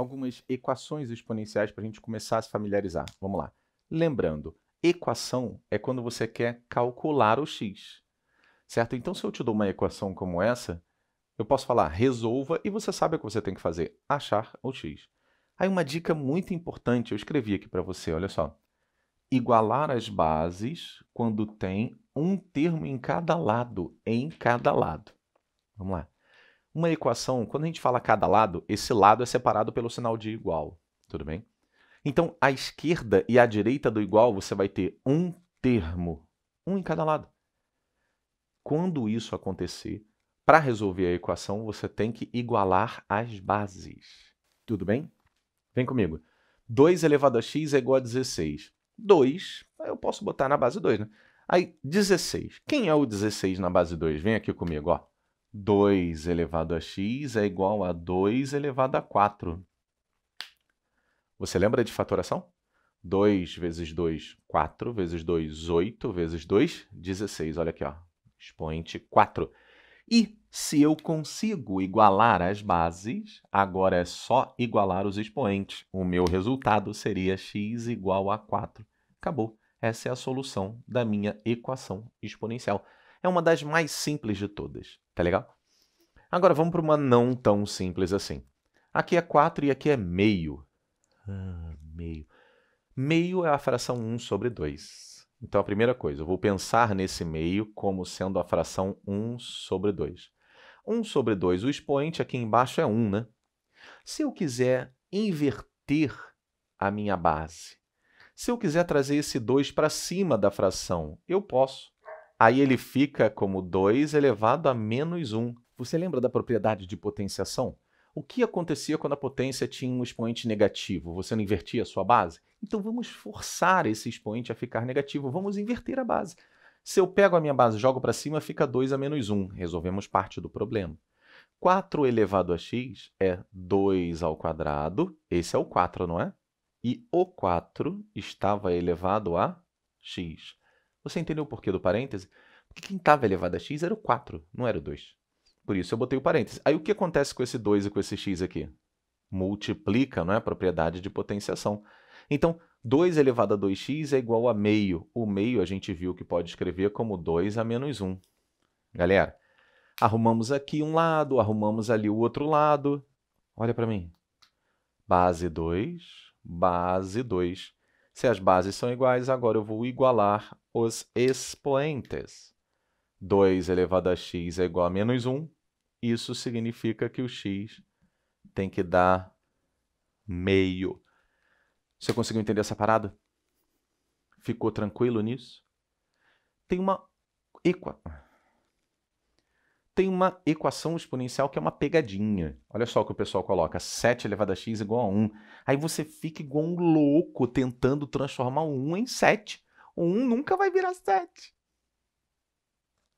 algumas equações exponenciais para a gente começar a se familiarizar. Vamos lá. Lembrando, equação é quando você quer calcular o x, certo? Então, se eu te dou uma equação como essa, eu posso falar resolva e você sabe o que você tem que fazer, achar o x. Aí uma dica muito importante, eu escrevi aqui para você, olha só. Igualar as bases quando tem um termo em cada lado, em cada lado. Vamos lá. Uma equação, quando a gente fala cada lado, esse lado é separado pelo sinal de igual, tudo bem? Então, à esquerda e à direita do igual, você vai ter um termo, um em cada lado. Quando isso acontecer, para resolver a equação, você tem que igualar as bases. Tudo bem? Vem comigo. 2 elevado a x é igual a 16. 2, eu posso botar na base 2, né? Aí, 16. Quem é o 16 na base 2? Vem aqui comigo, ó. 2 elevado a x é igual a 2 elevado a 4. Você lembra de fatoração? 2 vezes 2, 4, vezes 2, 8, vezes 2, 16. Olha aqui, ó. expoente 4. E se eu consigo igualar as bases, agora é só igualar os expoentes. O meu resultado seria x igual a 4. Acabou. Essa é a solução da minha equação exponencial. É uma das mais simples de todas. Tá legal? Agora vamos para uma não tão simples assim. Aqui é 4 e aqui é meio. Ah, meio. Meio é a fração 1 sobre 2. Então a primeira coisa, eu vou pensar nesse meio como sendo a fração 1 sobre 2. 1 sobre 2, o expoente aqui embaixo é 1, né? Se eu quiser inverter a minha base, se eu quiser trazer esse 2 para cima da fração, eu posso. Aí ele fica como 2 elevado a menos 1. Você lembra da propriedade de potenciação? O que acontecia quando a potência tinha um expoente negativo? Você não invertia a sua base? Então vamos forçar esse expoente a ficar negativo, vamos inverter a base. Se eu pego a minha base e jogo para cima, fica 2 a menos 1. Resolvemos parte do problema. 4 elevado a x é 2 ao quadrado, esse é o 4, não é? E o 4 estava elevado a x. Você entendeu o porquê do parêntese? Porque quem estava elevado a x era o 4, não era o 2. Por isso eu botei o parêntese. Aí o que acontece com esse 2 e com esse x aqui? Multiplica, não é? A propriedade de potenciação. Então, 2 elevado a 2x é igual a meio. O meio a gente viu que pode escrever como 2 a menos 1. Galera, arrumamos aqui um lado, arrumamos ali o outro lado. Olha para mim. Base 2, base 2. Se as bases são iguais, agora eu vou igualar os expoentes. 2 elevado a x é igual a menos 1. Isso significa que o x tem que dar meio. Você conseguiu entender essa parada? Ficou tranquilo nisso? Tem uma equa... Tem uma equação exponencial que é uma pegadinha. Olha só o que o pessoal coloca: 7 elevado a x é igual a 1. Aí você fica igual um louco tentando transformar 1 em 7 um nunca vai virar sete.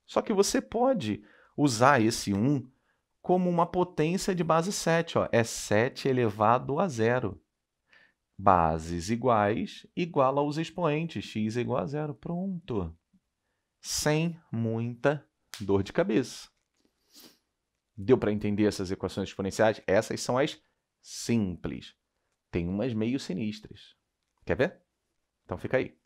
Só que você pode usar esse 1 como uma potência de base 7. Ó. É 7 elevado a zero. Bases iguais igual aos expoentes. x igual a zero. Pronto. Sem muita dor de cabeça. Deu para entender essas equações exponenciais? Essas são as simples. Tem umas meio sinistras. Quer ver? Então fica aí.